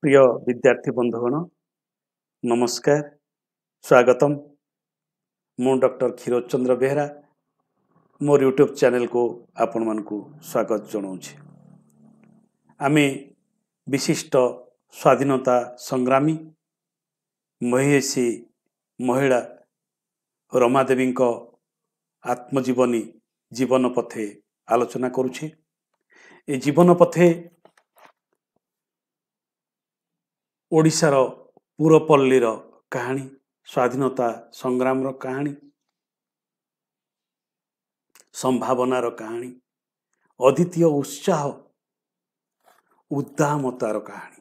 প্রিয় বিদ্যার্থী বন্ধুগণ নমস্কার স্বাগতম ମୁଁ ଡକ୍ଟର କ୍ଷୀରୋଜ ଚନ୍ଦ୍ର ବେହେରା ମୋର ୟୁଟ୍ୟୁବ୍ ଚ୍ୟାନେଲକୁ ଆପଣମାନଙ୍କୁ ସ୍ୱାଗତ ଜଣାଉଛି ଆମେ ବିଶିଷ୍ଟ ସ୍ୱାଧୀନତା ସଂଗ୍ରାମୀ ମହିଷୀ ମହିଳା ରମାଦେବୀଙ୍କ ଆତ୍ମଜୀବନୀ ଜୀବନ ପଥେ ଆଲୋଚନା କରୁଛେ ଏ ଜୀବନ ପଥେ ଓଡ଼ିଶାର ପୁରପଲ୍ଲୀର କାହାଣୀ ସ୍ୱାଧୀନତା ସଂଗ୍ରାମର କାହାଣୀ ସମ୍ଭାବନାର କାହାଣୀ ଅଦିତୀୟ ଉତ୍ସାହ ଉଦାମତାର କାହାଣୀ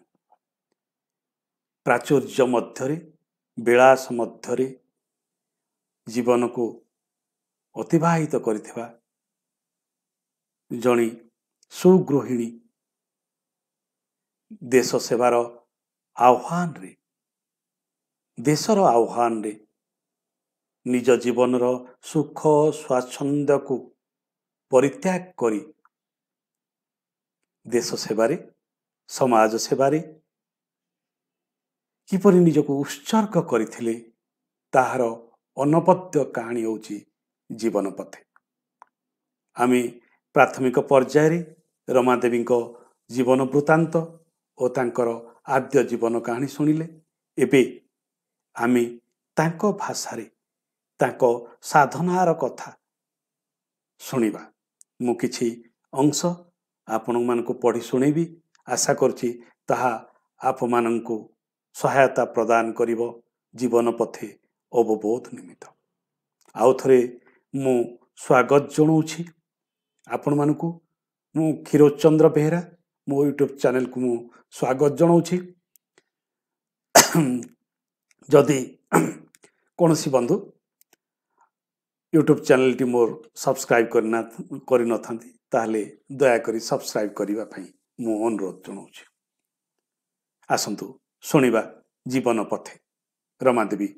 ପ୍ରାଚୁର୍ଯ୍ୟ ମଧ୍ୟରେ ବିଳାସ ମଧ୍ୟରେ ଜୀବନକୁ ଅତିବାହିତ କରିଥିବା ଜଣେ ସୁଗୃହିଣୀ ଦେଶ ସେବାର ଆହ୍ୱାନରେ ଦେଶର ଆହ୍ୱାନରେ ନିଜ ଜୀବନର ସୁଖ ସ୍ୱାଚ୍ଛନ୍ଦ୍ୟକୁ ପରିତ୍ୟାଗ କରି ଦେଶ ସେବାରେ ସମାଜ ସେବାରେ କିପରି ନିଜକୁ ଉତ୍ସର୍ଗ କରିଥିଲେ ତାହାର ଅନପଦ୍ୟ କାହାଣୀ ହେଉଛି ଜୀବନ ପଥେ ଆମେ ପ୍ରାଥମିକ ପର୍ଯ୍ୟାୟରେ ରମାଦେବୀଙ୍କ ଜୀବନ ବୃତ୍ତାନ୍ତ ଓ ତାଙ୍କର ଆଦ୍ୟ ଜୀବନ କାହାଣୀ ଶୁଣିଲେ ଏବେ ଆମେ ତାଙ୍କ ଭାଷାରେ ତାଙ୍କ ସାଧନାର କଥା ଶୁଣିବା ମୁଁ କିଛି ଅଂଶ ଆପଣମାନଙ୍କୁ ପଢ଼ି ଶୁଣେଇବି ଆଶା କରୁଛି ତାହା ଆପମାନଙ୍କୁ ସହାୟତା ପ୍ରଦାନ କରିବ ଜୀବନ ପଥେ ଅବବୋଧ ନିମିତ୍ତ ଆଉ ଥରେ ମୁଁ ସ୍ୱାଗତ ଜଣାଉଛି ଆପଣମାନଙ୍କୁ ମୁଁ କ୍ଷୀରୋଦ ବେହେରା ମୋ ୟୁଟ୍ୟୁବ୍ ଚ୍ୟାନେଲକୁ ମୁଁ ସ୍ୱାଗତ ଜଣାଉଛି ଯଦି କୌଣସି ବନ୍ଧୁ ୟୁଟ୍ୟୁବ୍ ଚ୍ୟାନେଲଟି ମୋର ସବସ୍କ୍ରାଇବ୍ କରିନା କରିନଥାନ୍ତି ତାହେଲେ ଦୟାକରି ସବସ୍କ୍ରାଇବ୍ କରିବା ପାଇଁ ମୁଁ ଅନୁରୋଧ ଜଣାଉଛି ଆସନ୍ତୁ ଶୁଣିବା ଜୀବନ ପଥେ ରମାଦେବୀ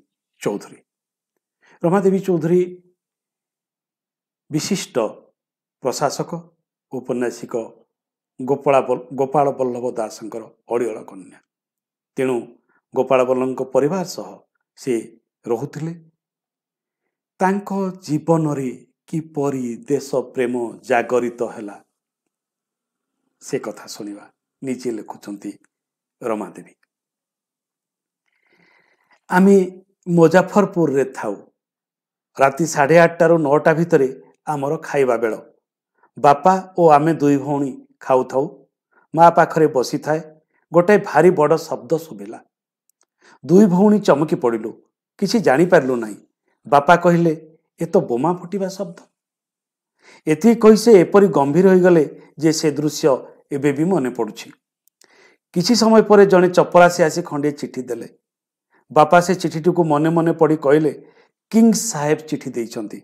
ଚୌଧୁରୀ ରମାଦେବୀ ଚୌଧୁରୀ ବିଶିଷ୍ଟ ପ୍ରଶାସକ ଔପନ୍ୟାସିକ ଗୋପାଳ ଗୋପାଳ ବଲ୍ଲଭ ଦାସଙ୍କର ଅଡ଼ିଅଳ କନ୍ୟା ତେଣୁ ଗୋପାଳ ବଲ୍ଲଭଙ୍କ ପରିବାର ସହ ସେ ରହୁଥିଲେ ତାଙ୍କ ଜୀବନରେ କିପରି ଦେଶ ପ୍ରେମ ଜାଗରିତ ହେଲା ସେ କଥା ଶୁଣିବା ନିଜେ ଲେଖୁଛନ୍ତି ରମାଦେବୀ ଆମେ ମୁଜାଫରପୁରରେ ଥାଉ ରାତି ସାଢ଼େ ଆଠଟାରୁ ନଅଟା ଭିତରେ ଆମର ଖାଇବା ବେଳ ବାପା ଓ ଆମେ ଦୁଇ ଭଉଣୀ ଖାଉଥାଉ ମା ପାଖରେ ବସିଥାଏ ଗୋଟେ ଭାରି ବଡ଼ ଶବ୍ଦ ଶୁଭିଲା ଦୁଇ ଭଉଣୀ ଚମକି ପଡ଼ିଲୁ କିଛି ଜାଣିପାରିଲୁ ନାହିଁ ବାପା କହିଲେ ଏ ତ ବୋମା ଫୁଟିବା ଶବ୍ଦ ଏତିକି କହି ସେ ଏପରି ଗମ୍ଭୀର ହୋଇଗଲେ ଯେ ସେ ଦୃଶ୍ୟ ଏବେ ବି ମନେ ପଡ଼ୁଛି କିଛି ସମୟ ପରେ ଜଣେ ଚପରାସି ଆସି ଖଣ୍ଡିଏ ଚିଠି ଦେଲେ ବାପା ସେ ଚିଠିଟିକୁ ମନେ ମନେ ପଡ଼ି କହିଲେ କିଙ୍ଗସ୍ ସାହେବ ଚିଠି ଦେଇଛନ୍ତି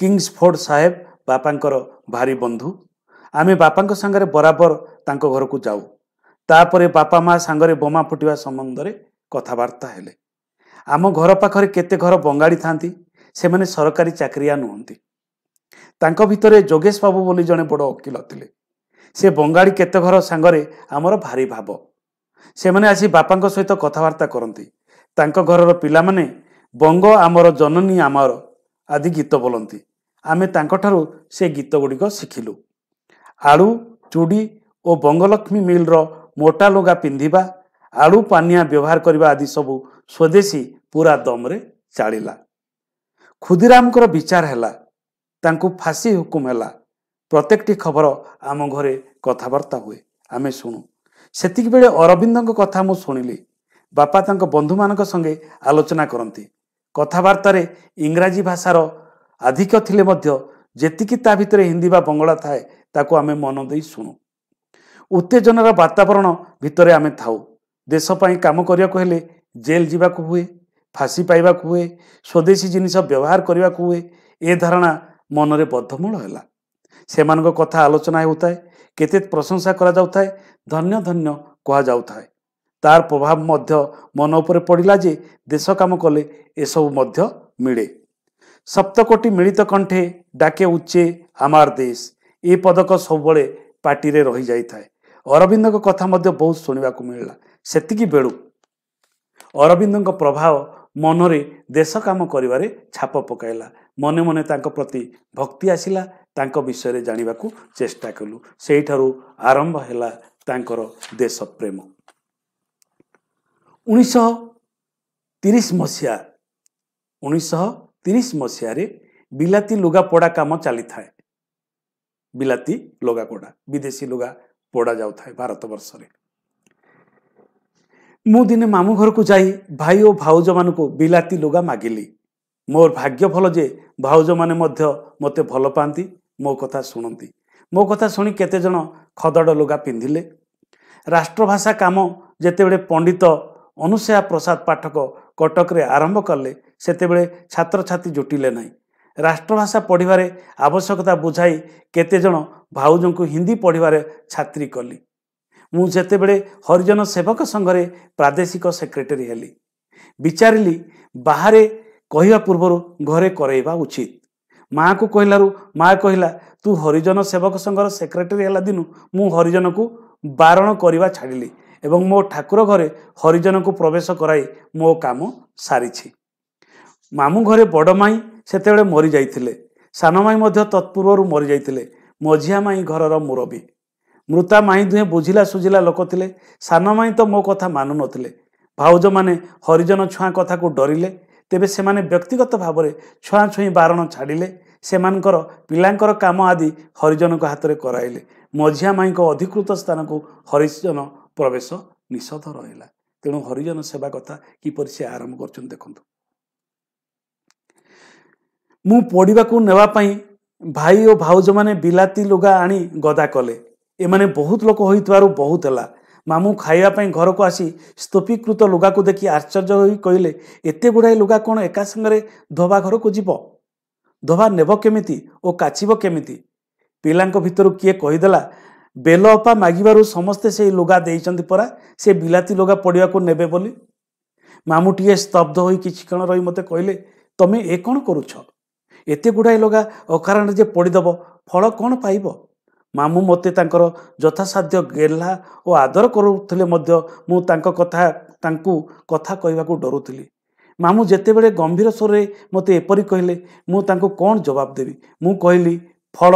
କିଙ୍ଗସ୍ ଫୋର୍ଡ଼ ସାହେବ ବାପାଙ୍କର ଭାରି ବନ୍ଧୁ ଆମେ ବାପାଙ୍କ ସାଙ୍ଗରେ ବରାବର ତାଙ୍କ ଘରକୁ ଯାଉ ତାପରେ ବାପା ମା ସାଙ୍ଗରେ ବୋମା ଫୁଟିବା ସମ୍ବନ୍ଧରେ କଥାବାର୍ତ୍ତା ହେଲେ ଆମ ଘର ପାଖରେ କେତେ ଘର ବଙ୍ଗାଳୀ ଥାନ୍ତି ସେମାନେ ସରକାରୀ ଚାକିରିଆ ନୁହନ୍ତି ତାଙ୍କ ଭିତରେ ଯୋଗେଶ ବାବୁ ବୋଲି ଜଣେ ବଡ଼ ଓକିଲ ଥିଲେ ସେ ବଙ୍ଗାଳୀ କେତେ ଘର ସାଙ୍ଗରେ ଆମର ଭାରି ଭାବ ସେମାନେ ଆସି ବାପାଙ୍କ ସହିତ କଥାବାର୍ତ୍ତା କରନ୍ତି ତାଙ୍କ ଘରର ପିଲାମାନେ ବଙ୍ଗ ଆମର ଜନନୀ ଆମର ଆଦି ଗୀତ ବୋଲନ୍ତି ଆମେ ତାଙ୍କଠାରୁ ସେ ଗୀତଗୁଡ଼ିକ ଶିଖିଲୁ ଆଳୁ ଚୁଡ଼ି ଓ ବଙ୍ଗଲକ୍ଷ୍ମୀ ମିଲ୍ର ମୋଟା ଲୁଗା ପିନ୍ଧିବା ଆଳୁ ପାନିଆ ବ୍ୟବହାର କରିବା ଆଦି ସବୁ ସ୍ୱଦେଶୀ ପୁରା ଦମରେ ଚାଳିଲା ଖୁଦିରାମଙ୍କର ବିଚାର ହେଲା ତାଙ୍କୁ ଫାଶୀ ହୁକୁମ ହେଲା ପ୍ରତ୍ୟେକଟି ଖବର ଆମ ଘରେ କଥାବାର୍ତ୍ତା ହୁଏ ଆମେ ଶୁଣୁ ସେତିକିବେଳେ ଅରବିନ୍ଦଙ୍କ କଥା ମୁଁ ଶୁଣିଲି ବାପା ତାଙ୍କ ବନ୍ଧୁମାନଙ୍କ ସଙ୍ଗେ ଆଲୋଚନା କରନ୍ତି କଥାବାର୍ତ୍ତାରେ ଇଂରାଜୀ ଭାଷାର ଆଧିକ ଥିଲେ ମଧ୍ୟ ଯେତିକି ତା ଭିତରେ ହିନ୍ଦୀ ବା ବଙ୍ଗଳା ଥାଏ ତାକୁ ଆମେ ମନ ଦେଇ ଶୁଣୁ ଉତ୍ତେଜନାର ବାତାବରଣ ଭିତରେ ଆମେ ଥାଉ ଦେଶ ପାଇଁ କାମ କରିବାକୁ ହେଲେ ଜେଲ୍ ଯିବାକୁ ହୁଏ ଫାଶୀ ପାଇବାକୁ ହୁଏ ସ୍ୱଦେଶୀ ଜିନିଷ ବ୍ୟବହାର କରିବାକୁ ହୁଏ ଏ ଧାରଣା ମନରେ ବଦ୍ଧମୂଳ ହେଲା ସେମାନଙ୍କ କଥା ଆଲୋଚନା ହେଉଥାଏ କେତେ ପ୍ରଶଂସା କରାଯାଉଥାଏ ଧନ୍ୟ ଧନ୍ୟ କୁହାଯାଉଥାଏ ତାର ପ୍ରଭାବ ମଧ୍ୟ ମନ ଉପରେ ପଡ଼ିଲା ଯେ ଦେଶ କାମ କଲେ ଏସବୁ ମଧ୍ୟ ମିଳେ ସପ୍ତକୋଟି ମିଳିତ କଣ୍ଠେ ଡାକେ ଉଚ୍ଚେ ଆମାର ଦେଶ ଏ ପଦକ ସବୁବେଳେ ପାର୍ଟିରେ ରହିଯାଇଥାଏ ଅରବିନ୍ଦଙ୍କ କଥା ମଧ୍ୟ ବହୁତ ଶୁଣିବାକୁ ମିଳିଲା ସେତିକି ବେଳୁ ଅରବିନ୍ଦଙ୍କ ପ୍ରଭାବ ମନରେ ଦେଶ କାମ କରିବାରେ ଛାପ ପକାଇଲା ମନେ ମନେ ତାଙ୍କ ପ୍ରତି ଭକ୍ତି ଆସିଲା ତାଙ୍କ ବିଷୟରେ ଜାଣିବାକୁ ଚେଷ୍ଟା କଲୁ ସେଇଠାରୁ ଆରମ୍ଭ ହେଲା ତାଙ୍କର ଦେଶ ପ୍ରେମ ଉଣେଇଶହ ତିରିଶ ମସିହା ଉଣେଇଶହ ତିରିଶ ମସିହାରେ ବିଲାତି ଲୁଗାପଡ଼ା କାମ ଚାଲିଥାଏ ବିଲାତି ଲୁଗାପଡ଼ା ବିଦେଶୀ ଲୁଗା ପଡ଼ା ଯାଉଥାଏ ଭାରତବର୍ଷରେ ମୁଁ ଦିନେ ମାମୁଁ ଘରକୁ ଯାଇ ଭାଇ ଓ ଭାଉଜମାନଙ୍କୁ ବିଲାତି ଲୁଗା ମାଗିଲି ମୋର ଭାଗ୍ୟ ଭଲ ଯେ ଭାଉଜମାନେ ମଧ୍ୟ ମୋତେ ଭଲ ପାଆନ୍ତି ମୋ କଥା ଶୁଣନ୍ତି ମୋ କଥା ଶୁଣି କେତେଜଣ ଖଦଡ଼ ଲୁଗା ପିନ୍ଧିଲେ ରାଷ୍ଟ୍ରଭାଷା କାମ ଯେତେବେଳେ ପଣ୍ଡିତ ଅନୁସୟା ପ୍ରସାଦ ପାଠକ କଟକରେ ଆରମ୍ଭ କଲେ ସେତେବେଳେ ଛାତ୍ରଛାତ୍ରୀ ଜୁଟିଲେ ନାହିଁ ରାଷ୍ଟ୍ରଭାଷା ପଢ଼ିବାରେ ଆବଶ୍ୟକତା ବୁଝାଇ କେତେଜଣ ଭାଉଜଙ୍କୁ ହିନ୍ଦୀ ପଢ଼ିବାରେ ଛାତ୍ରୀ କଲି ମୁଁ ଯେତେବେଳେ ହରିଜନ ସେବକ ସଂଘରେ ପ୍ରାଦେଶିକ ସେକ୍ରେଟେରୀ ହେଲି ବିଚାରିଲି ବାହାରେ କହିବା ପୂର୍ବରୁ ଘରେ କରେଇବା ଉଚିତ ମାଆକୁ କହିଲାରୁ ମାଆ କହିଲା ତୁ ହରିଜନ ସେବକ ସଂଘର ସେକ୍ରେଟେରୀ ହେଲା ଦିନୁ ମୁଁ ହରିଜନକୁ ବାରଣ କରିବା ଛାଡ଼ିଲି ଏବଂ ମୋ ଠାକୁର ଘରେ ହରିଜନକୁ ପ୍ରବେଶ କରାଇ ମୋ କାମ ସାରିଛି ମାମୁଁ ଘରେ ବଡ଼ ମାଇଁ ସେତେବେଳେ ମରିଯାଇଥିଲେ ସାନ ମାଇଁ ମଧ୍ୟ ତତ୍ପୂର୍ବରୁ ମରିଯାଇଥିଲେ ମଝିଆ ମାଇଁ ଘରର ମୁରବୀ ମୃତା ମାଇଁ ଦୁହେଁ ବୁଝିଲା ସୁଝିଲା ଲୋକ ଥିଲେ ସାନ ମାଇଁ ତ ମୋ କଥା ମାନୁନଥିଲେ ଭାଉଜମାନେ ହରିଜନ ଛୁଆଁ କଥାକୁ ଡରିଲେ ତେବେ ସେମାନେ ବ୍ୟକ୍ତିଗତ ଭାବରେ ଛୁଆଁ ଛୁଇଁ ବାରଣ ଛାଡ଼ିଲେ ସେମାନଙ୍କର ପିଲାଙ୍କର କାମ ଆଦି ହରିଜନଙ୍କ ହାତରେ କରାଇଲେ ମଝିଆ ମାଇଁଙ୍କ ଅଧିକୃତ ସ୍ଥାନକୁ ହରିଜନ ପ୍ରବେଶ ନିଷେଧ ରହିଲା ତେଣୁ ହରିଜନ ସେବା କଥା କିପରି ସେ ଆରମ୍ଭ କରୁଛନ୍ତି ଦେଖନ୍ତୁ ମୁଁ ପଢ଼ିବାକୁ ନେବା ପାଇଁ ଭାଇ ଓ ଭାଉଜମାନେ ବିଲାତି ଲୁଗା ଆଣି ଗଦା କଲେ ଏମାନେ ବହୁତ ଲୋକ ହୋଇଥିବାରୁ ବହୁତ ହେଲା ମାମୁଁ ଖାଇବା ପାଇଁ ଘରକୁ ଆସି ସ୍ତୁପିକୃତ ଲୁଗାକୁ ଦେଖି ଆଶ୍ଚର୍ଯ୍ୟ ହୋଇ କହିଲେ ଏତେ ଗୁଡ଼ାଏ ଲୁଗା କ'ଣ ଏକା ସାଙ୍ଗରେ ଧୋବା ଘରକୁ ଯିବ ଧୋବା ନେବ କେମିତି ଓ କାଚିବ କେମିତି ପିଲାଙ୍କ ଭିତରୁ କିଏ କହିଦେଲା ବେଲ ଅପା ମାଗିବାରୁ ସମସ୍ତେ ସେଇ ଲୁଗା ଦେଇଛନ୍ତି ପରା ସେ ବିଲାତି ଲୁଗା ପଡ଼ିବାକୁ ନେବେ ବୋଲି ମାମୁଁ ଟିକିଏ ସ୍ତବ୍ଧ ହୋଇ କିଛି କ'ଣ ରହି ମୋତେ କହିଲେ ତମେ ଏ କ'ଣ କରୁଛ ଏତେ ଗୁଡ଼ାଏ ଲଗା ଅକାରଣରେ ଯେ ପଡ଼ିଦେବ ଫଳ କ'ଣ ପାଇବ ମାମୁଁ ମୋତେ ତାଙ୍କର ଯଥାସାଧ୍ୟ ଗେହ୍ଲା ଓ ଆଦର କରୁଥିଲେ ମଧ୍ୟ ମୁଁ ତାଙ୍କ କଥା ତାଙ୍କୁ କଥା କହିବାକୁ ଡରୁଥିଲି ମାମୁଁ ଯେତେବେଳେ ଗମ୍ଭୀର ସ୍ୱରରେ ମୋତେ ଏପରି କହିଲେ ମୁଁ ତାଙ୍କୁ କ'ଣ ଜବାବ ଦେବି ମୁଁ କହିଲି ଫଳ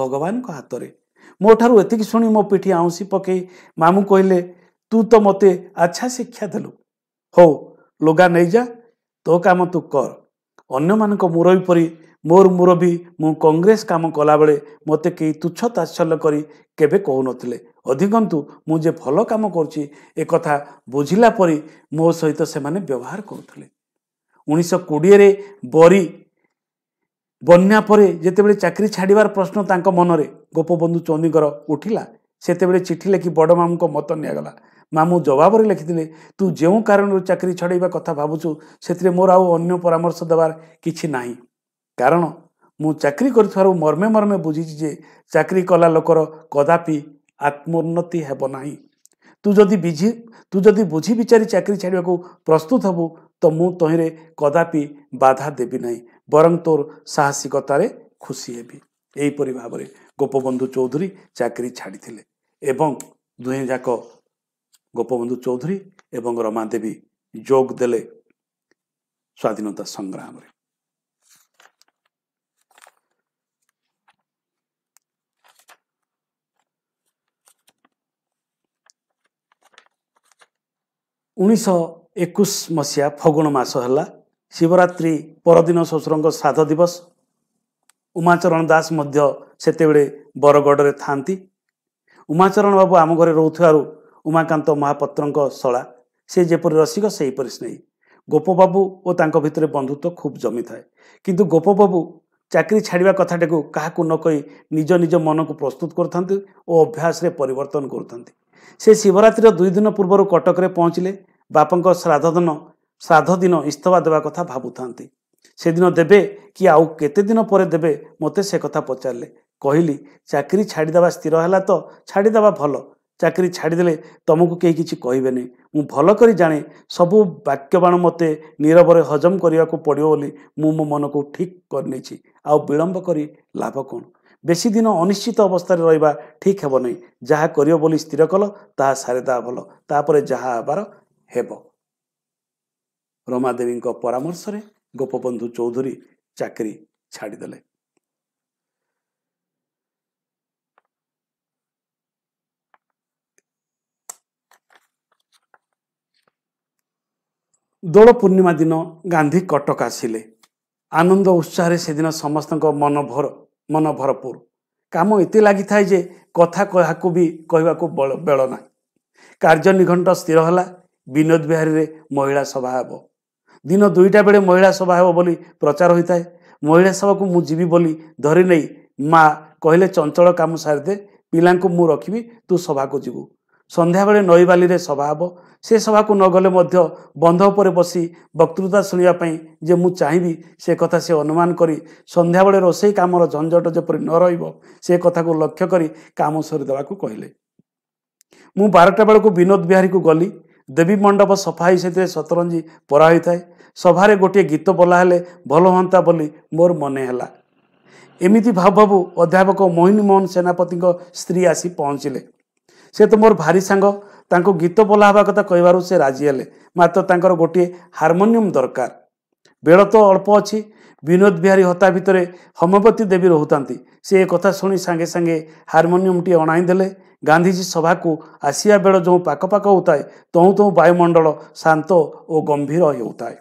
ଭଗବାନଙ୍କ ହାତରେ ମୋ ଠାରୁ ଏତିକି ଶୁଣି ମୋ ପିଠି ଆଉଁସି ପକାଇ ମାମୁଁ କହିଲେ ତୁ ତ ମୋତେ ଆଚ୍ଛା ଶିକ୍ଷା ଦେଲୁ ହଉ ଲୁଗା ନେଇଯା ତୋ କାମ ତୁ କର ଅନ୍ୟମାନଙ୍କ ମୁରବୀ ପରି ମୋର ମୁରବୀ ମୁଁ କଂଗ୍ରେସ କାମ କଲାବେଳେ ମୋତେ କେହି ତୁଚ୍ଛ ତାତ୍ସଲ୍ୟ କରି କେବେ କହୁନଥିଲେ ଅଧିକନ୍ତୁ ମୁଁ ଯେ ଭଲ କାମ କରୁଛି ଏକଥା ବୁଝିଲା ପରି ମୋ ସହିତ ସେମାନେ ବ୍ୟବହାର କରୁଥିଲେ ଉଣେଇଶହ କୋଡ଼ିଏରେ ବରି ବନ୍ୟା ପରେ ଯେତେବେଳେ ଚାକିରି ଛାଡ଼ିବାର ପ୍ରଶ୍ନ ତାଙ୍କ ମନରେ ଗୋପବନ୍ଧୁ ଚୌନିଙ୍କର ଉଠିଲା ସେତେବେଳେ ଚିଠି ଲେଖି ବଡ଼ ମାମୁଁଙ୍କ ମତ ନିଆଗଲା ମାମୁଁ ଜବାବରେ ଲେଖିଥିଲେ ତୁ ଯେଉଁ କାରଣରୁ ଚାକିରି ଛଡ଼େଇବା କଥା ଭାବୁଛୁ ସେଥିରେ ମୋର ଆଉ ଅନ୍ୟ ପରାମର୍ଶ ଦେବାର କିଛି ନାହିଁ କାରଣ ମୁଁ ଚାକିରି କରିଥିବାରୁ ମର୍ମେ ମର୍ମେ ବୁଝିଛି ଯେ ଚାକିରି କଲା ଲୋକର କଦାପି ଆତ୍ମୋନ୍ନତି ହେବ ନାହିଁ ତୁ ଯଦି ବିଝି ତୁ ଯଦି ବୁଝି ବିଚାରି ଚାକିରି ଛାଡ଼ିବାକୁ ପ୍ରସ୍ତୁତ ହେବୁ ତ ମୁଁ ତହିଁରେ କଦାପି ବାଧା ଦେବି ନାହିଁ ବରଂ ତୋର ସାହସିକତାରେ ଖୁସି ହେବି ଏହିପରି ଭାବରେ ଗୋପବନ୍ଧୁ ଚୌଧୁରୀ ଚାକିରି ଛାଡ଼ିଥିଲେ ଏବଂ ଦୁହେଁ ଯାକ ଗୋପବନ୍ଧୁ ଚୌଧୁରୀ ଏବଂ ରମା ଦେବୀ ଯୋଗ ଦେଲେ ସ୍ୱାଧୀନତା ସଂଗ୍ରାମରେ ଉଣେଇଶହ ଏକୋଇଶ ମସିହା ଫଗୁଣ ମାସ ହେଲା ଶିବରାତ୍ରି ପରଦିନ ଶ୍ୱଶୁରଙ୍କ ଶ୍ରାଦ୍ଧ ଦିବସ ଉମାଚରଣ ଦାସ ମଧ୍ୟ ସେତେବେଳେ ବରଗଡ଼ରେ ଥାନ୍ତି ଉମାଚରଣ ବାବୁ ଆମ ଘରେ ରହୁଥିବାରୁ ଉମାକାନ୍ତ ମହାପାତ୍ରଙ୍କ ଶଳା ସେ ଯେପରି ରସିକ ସେହିପରି ସ୍ନେହୀ ଗୋପବାବୁ ଓ ତାଙ୍କ ଭିତରେ ବନ୍ଧୁତ୍ୱ ଖୁବ୍ ଜମିଥାଏ କିନ୍ତୁ ଗୋପବାବୁ ଚାକିରି ଛାଡ଼ିବା କଥାଟିକୁ କାହାକୁ ନ କହି ନିଜ ନିଜ ମନକୁ ପ୍ରସ୍ତୁତ କରିଥାନ୍ତି ଓ ଅଭ୍ୟାସରେ ପରିବର୍ତ୍ତନ କରୁଥାନ୍ତି ସେ ଶିବରାତ୍ରିର ଦୁଇ ଦିନ ପୂର୍ବରୁ କଟକରେ ପହଞ୍ଚିଲେ ବାପାଙ୍କ ଶ୍ରାଦ୍ଧ ଦିନ ଶ୍ରାଦ୍ଧ ଦିନ ଇସ୍ତଫା ଦେବା କଥା ଭାବୁଥାନ୍ତି ସେଦିନ ଦେବେ କି ଆଉ କେତେ ଦିନ ପରେ ଦେବେ ମୋତେ ସେ କଥା ପଚାରିଲେ କହିଲି ଚାକିରି ଛାଡ଼ିଦେବା ସ୍ଥିର ହେଲା ତ ଛାଡ଼ିଦେବା ଭଲ ଚାକିରି ଛାଡ଼ିଦେଲେ ତୁମକୁ କେହି କିଛି କହିବେନି ମୁଁ ଭଲ କରି ଜାଣେ ସବୁ ବାକ୍ୟବାଣ ମୋତେ ନିରବରେ ହଜମ କରିବାକୁ ପଡ଼ିବ ବୋଲି ମୁଁ ମୋ ମନକୁ ଠିକ୍ କରିନେଇଛି ଆଉ ବିଳମ୍ବ କରି ଲାଭ କ'ଣ ବେଶୀ ଦିନ ଅନିଶ୍ଚିତ ଅବସ୍ଥାରେ ରହିବା ଠିକ୍ ହେବ ନାହିଁ ଯାହା କରିବ ବୋଲି ସ୍ଥିର କଲ ତାହା ସାରେ ତାହା ଭଲ ତାପରେ ଯାହା ହେବାର ହେବ ରମାଦେବୀଙ୍କ ପରାମର୍ଶରେ ଗୋପବନ୍ଧୁ ଚୌଧୁରୀ ଚାକିରି ଛାଡ଼ିଦେଲେ ଦୋଳ ପୂର୍ଣ୍ଣିମା ଦିନ ଗାନ୍ଧୀ କଟକ ଆସିଲେ ଆନନ୍ଦ ଉତ୍ସାହରେ ସେଦିନ ସମସ୍ତଙ୍କ ମନ ଭର ମନ ଭରପୁର କାମ ଏତେ ଲାଗିଥାଏ ଯେ କଥା କାହାକୁ ବି କହିବାକୁ ବେଳ ନାହିଁ କାର୍ଯ୍ୟ ନିଘଣ୍ଟ ସ୍ଥିର ହେଲା ବିନୋଦ ବିହାରୀରେ ମହିଳା ସଭା ହେବ ଦିନ ଦୁଇଟା ବେଳେ ମହିଳା ସଭା ହେବ ବୋଲି ପ୍ରଚାର ହୋଇଥାଏ ମହିଳା ସଭାକୁ ମୁଁ ଯିବି ବୋଲି ଧରି ନେଇ ମା କହିଲେ ଚଞ୍ଚଳ କାମ ସାରିଦେ ପିଲାଙ୍କୁ ମୁଁ ରଖିବି ତୁ ସଭାକୁ ଯିବୁ ସନ୍ଧ୍ୟାବେଳେ ନଈ ବାଲିରେ ସଭା ହେବ ସେ ସଭାକୁ ନଗଲେ ମଧ୍ୟ ବନ୍ଧ ଉପରେ ବସି ବକ୍ତୃତା ଶୁଣିବା ପାଇଁ ଯେ ମୁଁ ଚାହିଁବି ସେ କଥା ସେ ଅନୁମାନ କରି ସନ୍ଧ୍ୟାବେଳେ ରୋଷେଇ କାମର ଝଞ୍ଝଟ ଯେପରି ନ ରହିବ ସେ କଥାକୁ ଲକ୍ଷ୍ୟ କରି କାମ ସରିଦେବାକୁ କହିଲେ ମୁଁ ବାରଟା ବେଳକୁ ବିନୋଦ ବିହାରୀକୁ ଗଲି ଦେବୀ ମଣ୍ଡପ ସଫା ହେଇ ସେଥିରେ ସତରଞ୍ଜି ପରା ହୋଇଥାଏ ସଭାରେ ଗୋଟିଏ ଗୀତ ବୋଲା ହେଲେ ଭଲ ହୁଅନ୍ତା ବୋଲି ମୋର ମନେ ହେଲା ଏମିତି ଭାବୁ ଭାବୁ ଅଧ୍ୟାପକ ମୋହିନୀ ମୋହନ ସେନାପତିଙ୍କ ସ୍ତ୍ରୀ ଆସି ପହଞ୍ଚିଲେ ସେ ତ ମୋର ଭାରି ସାଙ୍ଗ ତାଙ୍କୁ ଗୀତ ବୋଲା ହେବା କଥା କହିବାରୁ ସେ ରାଜି ହେଲେ ମାତ୍ର ତାଙ୍କର ଗୋଟିଏ ହାରମୋନିୟମ୍ ଦରକାର ବେଳ ତ ଅଳ୍ପ ଅଛି ବିନୋଦ ବିହାରୀ ହତା ଭିତରେ ହୋମବତୀ ଦେବୀ ରହୁଥାନ୍ତି ସେ ଏ କଥା ଶୁଣି ସାଙ୍ଗେ ସାଙ୍ଗେ ହାରମୋନିୟମ୍ଟିଏ ଅଣାଇଦେଲେ ଗାନ୍ଧିଜୀ ସଭାକୁ ଆସିବା ବେଳ ଯେଉଁ ପାଖପାଖ ହେଉଥାଏ ତହୁଁ ତହୁଁ ବାୟୁମଣ୍ଡଳ ଶାନ୍ତ ଓ ଗମ୍ଭୀର ହେଉଥାଏ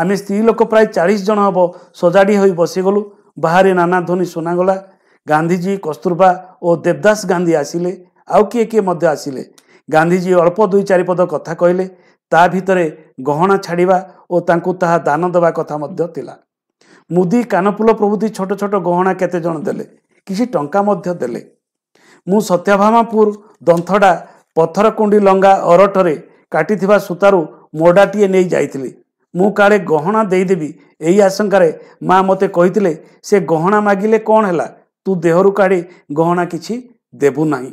ଆମେ ସ୍ତ୍ରୀ ଲୋକ ପ୍ରାୟ ଚାଳିଶ ଜଣ ହେବ ସଜାଡ଼ି ହୋଇ ବସିଗଲୁ ବାହାରେ ନାନାଧ୍ୱନି ସୁନାଗଲା ଗାନ୍ଧିଜୀ କସ୍ତୁରବା ଓ ଦେବଦାସ ଗାନ୍ଧୀ ଆସିଲେ ଆଉ କିଏ କିଏ ମଧ୍ୟ ଆସିଲେ ଗାନ୍ଧିଜୀ ଅଳ୍ପ ଦୁଇ ଚାରିପଦ କଥା କହିଲେ ତା ଭିତରେ ଗହଣା ଛାଡ଼ିବା ଓ ତାଙ୍କୁ ତାହା ଦାନ ଦେବା କଥା ମଧ୍ୟ ଥିଲା ମୁଦି କାନଫୁଲ ପ୍ରଭୃତି ଛୋଟ ଛୋଟ ଗହଣା କେତେ ଜଣ ଦେଲେ କିଛି ଟଙ୍କା ମଧ୍ୟ ଦେଲେ ମୁଁ ସତ୍ୟଭାମାପୁର ଦନ୍ଥଡ଼ା ପଥରକୁଣ୍ଡି ଲଙ୍ଗା ଅରଟରେ କାଟିଥିବା ସୂତାରୁ ମୋଡ଼ାଟିଏ ନେଇ ଯାଇଥିଲି ମୁଁ କାଳେ ଗହଣା ଦେଇଦେବି ଏହି ଆଶଙ୍କାରେ ମା ମୋତେ କହିଥିଲେ ସେ ଗହଣା ମାଗିଲେ କ'ଣ ହେଲା ତୁ ଦେହରୁ କାଢ଼ି ଗହଣା କିଛି ଦେବୁ ନାହିଁ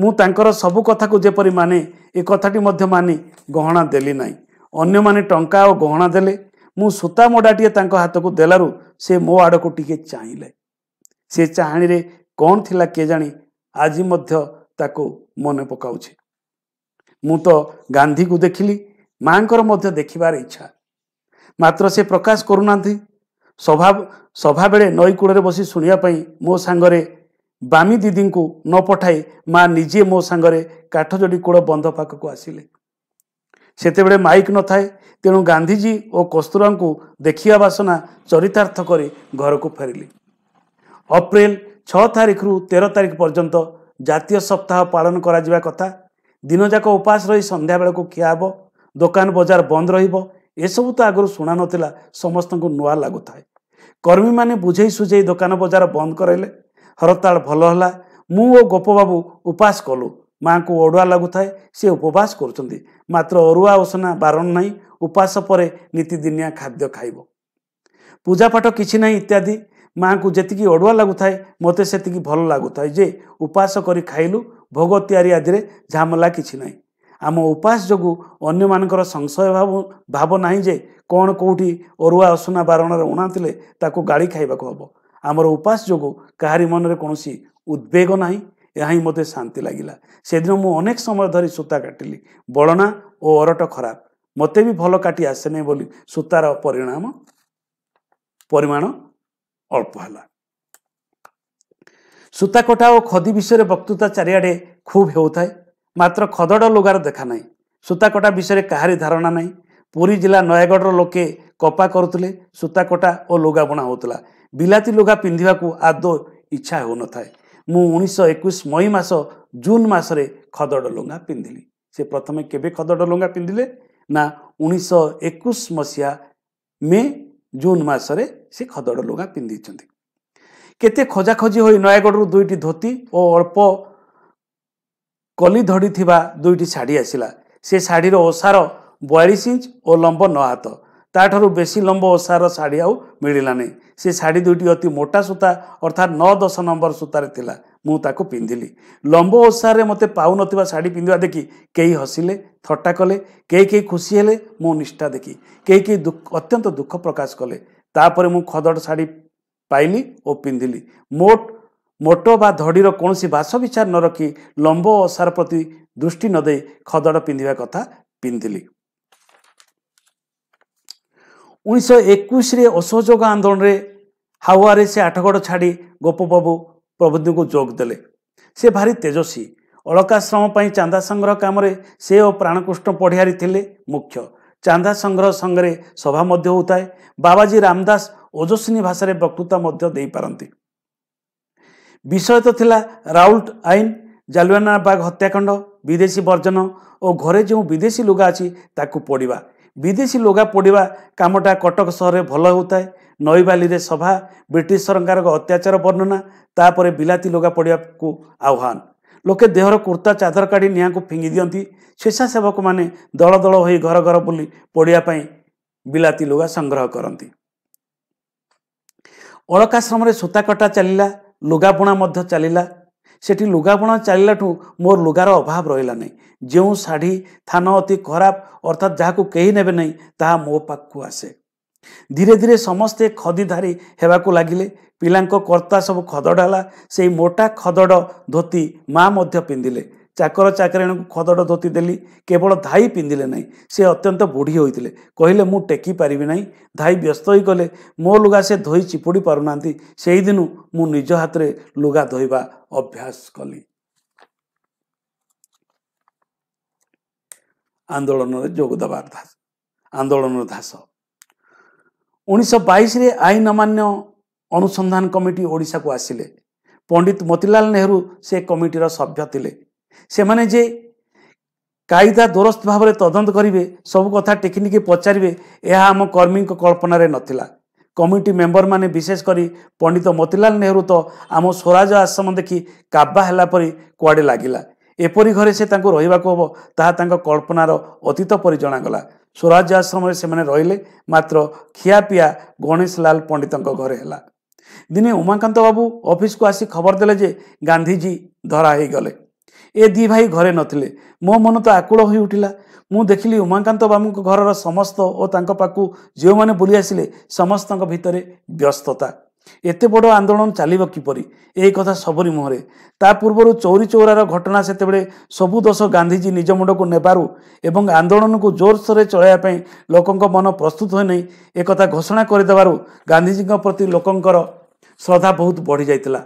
ମୁଁ ତାଙ୍କର ସବୁ କଥାକୁ ଯେପରି ମାନେ ଏ କଥାଟି ମଧ୍ୟ ମାନି ଗହଣା ଦେଲି ନାହିଁ ଅନ୍ୟମାନେ ଟଙ୍କା ଓ ଗହଣା ଦେଲେ ମୁଁ ସୂତା ମୋଡ଼ାଟିଏ ତାଙ୍କ ହାତକୁ ଦେଲାରୁ ସେ ମୋ ଆଡ଼କୁ ଟିକେ ଚାହିଁଲେ ସେ ଚାହାଣିରେ କ'ଣ ଥିଲା କିଏ ଜାଣି ଆଜି ମଧ୍ୟ ତାକୁ ମନେ ପକାଉଛି ମୁଁ ତ ଗାନ୍ଧୀକୁ ଦେଖିଲି ମାଆଙ୍କର ମଧ୍ୟ ଦେଖିବାର ଇଚ୍ଛା ମାତ୍ର ସେ ପ୍ରକାଶ କରୁନାହାନ୍ତି ସଭା ସଭାବେଳେ ନଈକୂଳରେ ବସି ଶୁଣିବା ପାଇଁ ମୋ ସାଙ୍ଗରେ ବାମି ଦିଦିଙ୍କୁ ନ ପଠାଇ ମା ନିଜେ ମୋ ସାଙ୍ଗରେ କାଠଯୋଡ଼ି କୂଳ ବନ୍ଧ ପାଖକୁ ଆସିଲେ ସେତେବେଳେ ମାଇକ୍ ନଥାଏ ତେଣୁ ଗାନ୍ଧିଜୀ ଓ କସ୍ତୁରାଙ୍କୁ ଦେଖିବା ବାସନା ଚରିତାର୍ଥ କରି ଘରକୁ ଫେରିଲି ଅପ୍ରିଲ ଛଅ ତାରିଖରୁ ତେର ତାରିଖ ପର୍ଯ୍ୟନ୍ତ ଜାତୀୟ ସପ୍ତାହ ପାଳନ କରାଯିବା କଥା ଦିନଯାକ ଉପାସ ରହି ସନ୍ଧ୍ୟାବେଳକୁ ଖିଆ ହେବ ଦୋକାନ ବଜାର ବନ୍ଦ ରହିବ ଏସବୁ ତ ଆଗରୁ ଶୁଣା ନଥିଲା ସମସ୍ତଙ୍କୁ ନୂଆ ଲାଗୁଥାଏ କର୍ମୀମାନେ ବୁଝେଇ ସୁଝେଇ ଦୋକାନ ବଜାର ବନ୍ଦ କରାଇଲେ ହରତାଳ ଭଲ ହେଲା ମୁଁ ଓ ଗୋପବାବୁ ଉପାସ କଲୁ ମାଆଙ୍କୁ ଅଡ଼ୁଆ ଲାଗୁଥାଏ ସେ ଉପବାସ କରୁଛନ୍ତି ମାତ୍ର ଅରୁଆ ଓସନା ବାରଣ ନାହିଁ ଉପାସ ପରେ ନୀତିଦିନିଆ ଖାଦ୍ୟ ଖାଇବ ପୂଜାପାଠ କିଛି ନାହିଁ ଇତ୍ୟାଦି ମାଆଙ୍କୁ ଯେତିକି ଅଡ଼ୁଆ ଲାଗୁଥାଏ ମୋତେ ସେତିକି ଭଲ ଲାଗୁଥାଏ ଯେ ଉପାସ କରି ଖାଇଲୁ ଭୋଗ ତିଆରି ଆଦିରେ ଝାମଲା କିଛି ନାହିଁ ଆମ ଉପାସ ଯୋଗୁଁ ଅନ୍ୟମାନଙ୍କର ସଂଶୟ ଭାବ ଭାବ ନାହିଁ ଯେ କ'ଣ କେଉଁଠି ଅରୁଆ ଅସୁନା ବାରଣରେ ଉଣାଥିଲେ ତାକୁ ଗାଳି ଖାଇବାକୁ ହେବ ଆମର ଉପାସ ଯୋଗୁଁ କାହାରି ମନରେ କୌଣସି ଉଦ୍ବେଗ ନାହିଁ ଏହା ହିଁ ମୋତେ ଶାନ୍ତି ଲାଗିଲା ସେଦିନ ମୁଁ ଅନେକ ସମୟ ଧରି ସୂତା କାଟିଲି ବଳନା ଓ ଅରଟ ଖରାପ ମୋତେ ବି ଭଲ କାଟି ଆସେନି ବୋଲି ସୂତାର ପରିଣାମ ପରିମାଣ ଅଳ୍ପ ହେଲା ସୂତା କଟା ଓ ଖଦି ବିଷୟରେ ବକ୍ତୃତା ଚାରିଆଡ଼େ ଖୁବ୍ ହେଉଥାଏ ମାତ୍ର ଖଦଡ଼ ଲୁଗାର ଦେଖା ନାହିଁ ସୂତା କଟା ବିଷୟରେ କାହାରି ଧାରଣା ନାହିଁ ପୁରୀ ଜିଲ୍ଲା ନୟାଗଡ଼ର ଲୋକେ କପା କରୁଥିଲେ ସୂତା କଟା ଓ ଲୁଗା ବୁଣା ହେଉଥିଲା ବିଲାତି ଲୁଗା ପିନ୍ଧିବାକୁ ଆଦୌ ଇଚ୍ଛା ହେଉନଥାଏ ମୁଁ ଉଣେଇଶହ ଏକୋଇଶ ମଇ ମାସ ଜୁନ୍ ମାସରେ ଖଦଡ଼ ଲୁଙ୍ଗା ପିନ୍ଧିଲି ସେ ପ୍ରଥମେ କେବେ ଖଦଡ଼ ଲୁଙ୍ଗା ପିନ୍ଧିଲେ ନା ଉଣେଇଶହ ଏକୋଇଶ ମସିହା ମେ ଜୁନ୍ ମାସରେ ସେ ଖଦଡ଼ ଲୁଙ୍ଗା ପିନ୍ଧିଛନ୍ତି କେତେ ଖୋଜାଖୋଜି ହୋଇ ନୟାଗଡ଼ରୁ ଦୁଇଟି ଧୋତି ଓ ଅଳ୍ପ କଲି ଧଡ଼ି ଥିବା ଦୁଇଟି ଶାଢ଼ୀ ଆସିଲା ସେ ଶାଢ଼ୀର ଓସାର ବୟାଳିଶ ଇଞ୍ଚ ଓ ଲମ୍ବ ନ ହାତ ତାଠାରୁ ବେଶୀ ଲମ୍ବ ଓଷାର ଶାଢ଼ୀ ଆଉ ମିଳିଲାନି ସେ ଶାଢ଼ୀ ଦୁଇଟି ଅତି ମୋଟା ସୂତା ଅର୍ଥାତ୍ ନଅ ଦଶ ନମ୍ବର ସୂତାରେ ଥିଲା ମୁଁ ତାକୁ ପିନ୍ଧିଲି ଲମ୍ବ ଓଷାରେ ମୋତେ ପାଉନଥିବା ଶାଢ଼ୀ ପିନ୍ଧିବା ଦେଖି କେହି ହସିଲେ ଥଟ୍ଟା କଲେ କେହି କେହି ଖୁସି ହେଲେ ମୁଁ ନିଷ୍ଠା ଦେଖି କେହି କେହି ଦୁଃଖ ଅତ୍ୟନ୍ତ ଦୁଃଖ ପ୍ରକାଶ କଲେ ତାପରେ ମୁଁ ଖଦଡ଼ ଶାଢ଼ୀ ପାଇଲି ଓ ପିନ୍ଧିଲି ମୋଟ ମୋଟ ବା ଧଡ଼ିର କୌଣସି ବାସବିଚାର ନ ରଖି ଲମ୍ବ ଓଷାର ପ୍ରତି ଦୃଷ୍ଟି ନ ଦେଇ ଖଦଡ଼ ପିନ୍ଧିବା କଥା ପିନ୍ଧିଲି ଉଣେଇଶହ ଏକୋଇଶରେ ଅସହଯୋଗ ଆନ୍ଦୋଳନରେ ହାୱାରେ ସେ ଆଠଗଡ଼ ଛାଡ଼ି ଗୋପବାବୁ ପ୍ରଭୃତିଙ୍କୁ ଯୋଗ ଦେଲେ ସେ ଭାରି ତେଜସ୍ୱୀ ଅଳକାଶ୍ରମ ପାଇଁ ଚାନ୍ଦା ସଂଗ୍ରହ କାମରେ ସେ ଓ ପ୍ରାଣକୃଷ୍ଣ ପଢ଼ିଆରୀ ଥିଲେ ମୁଖ୍ୟ ଚାନ୍ଦା ସଂଗ୍ରହ ସଙ୍ଗରେ ସଭା ମଧ୍ୟ ହେଉଥାଏ ବାବାଜୀ ରାମଦାସ ଓଜସ୍ୱିନୀ ଭାଷାରେ ବକ୍ତୃତା ମଧ୍ୟ ଦେଇପାରନ୍ତି ବିଷୟ ତ ଥିଲା ରାଉଲଟ ଆଇନ ଜାଲୁଆନା ବାଘ ହତ୍ୟାକାଣ୍ଡ ବିଦେଶୀ ବର୍ଜନ ଓ ଘରେ ଯେଉଁ ବିଦେଶୀ ଲୁଗା ଅଛି ତାକୁ ପଡ଼ିବା ବିଦେଶୀ ଲୁଗା ପୋଡ଼ିବା କାମଟା କଟକ ସହରରେ ଭଲ ହେଉଥାଏ ନଈବାଲିରେ ସଭା ବ୍ରିଟିଶ ସରକାରଙ୍କ ଅତ୍ୟାଚାର ବର୍ଣ୍ଣନା ତାପରେ ବିଲାତି ଲୁଗା ପଡ଼ିବାକୁ ଆହ୍ୱାନ ଲୋକେ ଦେହର କୁର୍ତ୍ତା ଚାଦର କାଢ଼ି ନିଆଁକୁ ଫିଙ୍ଗି ଦିଅନ୍ତି ସ୍ୱେଚ୍ଛାସେବକମାନେ ଦଳ ଦଳ ହୋଇ ଘର ଘର ବୁଲି ପୋଡ଼ିବା ପାଇଁ ବିଲାତି ଲୁଗା ସଂଗ୍ରହ କରନ୍ତି ଅଳକାଶ୍ରମରେ ସୂତା କଟା ଚାଲିଲା ଲୁଗାବୁଣା ମଧ୍ୟ ଚାଲିଲା ସେଠି ଲୁଗାପଣା ଚାଲିଲାଠୁ ମୋର ଲୁଗାର ଅଭାବ ରହିଲା ନାହିଁ ଯେଉଁ ଶାଢ଼ୀ ଥାନ ଅତି ଖରାପ ଅର୍ଥାତ୍ ଯାହାକୁ କେହି ନେବେ ନାହିଁ ତାହା ମୋ ପାଖକୁ ଆସେ ଧୀରେ ଧୀରେ ସମସ୍ତେ ଖଦିଧାରୀ ହେବାକୁ ଲାଗିଲେ ପିଲାଙ୍କ କର୍ତ୍ତା ସବୁ ଖଦଡ଼ ହେଲା ସେଇ ମୋଟା ଖଦଡ଼ ଧୋତି ମା' ମଧ୍ୟ ପିନ୍ଧିଲେ ଚାକର ଚାକରାଣୀଙ୍କୁ ଖଦଡ଼ ଧୋତି ଦେଲି କେବଳ ଧାଇ ପିନ୍ଧିଲେ ନାହିଁ ସେ ଅତ୍ୟନ୍ତ ବୁଢ଼ୀ ହୋଇଥିଲେ କହିଲେ ମୁଁ ଟେକି ପାରିବି ନାହିଁ ଧାଇ ବ୍ୟସ୍ତ ହୋଇଗଲେ ମୋ ଲୁଗା ସେ ଧୋଇ ଚିପୁଡ଼ି ପାରୁନାହାନ୍ତି ସେଇଦିନ ମୁଁ ନିଜ ହାତରେ ଲୁଗା ଧୋଇବା ଅଭ୍ୟାସ କଲି ଆନ୍ଦୋଳନରେ ଯୋଗ ଦେବାର ଆନ୍ଦୋଳନର ଧାସ ଉଣେଇଶହ ବାଇଶରେ ଆଇନ ଅମାନ୍ୟ ଅନୁସନ୍ଧାନ କମିଟି ଓଡ଼ିଶାକୁ ଆସିଲେ ପଣ୍ଡିତ ମୋତିଲାଲ ନେହେରୁ ସେ କମିଟିର ସଭ୍ୟ ଥିଲେ ସେମାନେ ଯେ କାଇଦା ଦୂରସ୍ଥ ଭାବରେ ତଦନ୍ତ କରିବେ ସବୁ କଥା ଟେକ୍ନିକି ପଚାରିବେ ଏହା ଆମ କର୍ମୀଙ୍କ କଳ୍ପନାରେ ନଥିଲା କମିଟି ମେମ୍ବରମାନେ ବିଶେଷ କରି ପଣ୍ଡିତ ମୋତିଲାଲ ନେହେରୁ ତ ଆମ ସ୍ୱରାଜ ଆଶ୍ରମ ଦେଖି କାବା ହେଲା ପରି କୁଆଡ଼େ ଲାଗିଲା ଏପରି ଘରେ ସେ ତାଙ୍କୁ ରହିବାକୁ ହେବ ତାହା ତାଙ୍କ କଳ୍ପନାର ଅତୀତ ପରି ଜଣାଗଲା ସ୍ୱରାଜ ଆଶ୍ରମରେ ସେମାନେ ରହିଲେ ମାତ୍ର ଖିଆପିଆ ଗଣେଶ ଲାଲ ପଣ୍ଡିତଙ୍କ ଘରେ ହେଲା ଦିନେ ଉମାକାନ୍ତ ବାବୁ ଅଫିସକୁ ଆସି ଖବର ଦେଲେ ଯେ ଗାନ୍ଧିଜୀ ଧରା ହୋଇଗଲେ ଏ ଦୁଇ ଭାଇ ଘରେ ନଥିଲେ ମୋ ମନ ତ ଆକୁଳ ହୋଇଉଠିଲା ମୁଁ ଦେଖିଲି ଉମାକାନ୍ତ ବାବୁଙ୍କ ଘରର ସମସ୍ତ ଓ ତାଙ୍କ ପାଖକୁ ଯେଉଁମାନେ ବୁଲି ଆସିଲେ ସମସ୍ତଙ୍କ ଭିତରେ ବ୍ୟସ୍ତତା ଏତେ ବଡ଼ ଆନ୍ଦୋଳନ ଚାଲିବ କିପରି ଏହି କଥା ସବୁରି ମୁହଁରେ ତା ପୂର୍ବରୁ ଚୌରୀ ଚୌରାର ଘଟଣା ସେତେବେଳେ ସବୁ ଦୋଷ ଗାନ୍ଧିଜୀ ନିଜ ମୁଣ୍ଡକୁ ନେବାରୁ ଏବଂ ଆନ୍ଦୋଳନକୁ ଜୋରସୋରରେ ଚଳାଇବା ପାଇଁ ଲୋକଙ୍କ ମନ ପ୍ରସ୍ତୁତ ହୋଇନାହିଁ ଏକଥା ଘୋଷଣା କରିଦେବାରୁ ଗାନ୍ଧିଜୀଙ୍କ ପ୍ରତି ଲୋକଙ୍କର ଶ୍ରଦ୍ଧା ବହୁତ ବଢ଼ିଯାଇଥିଲା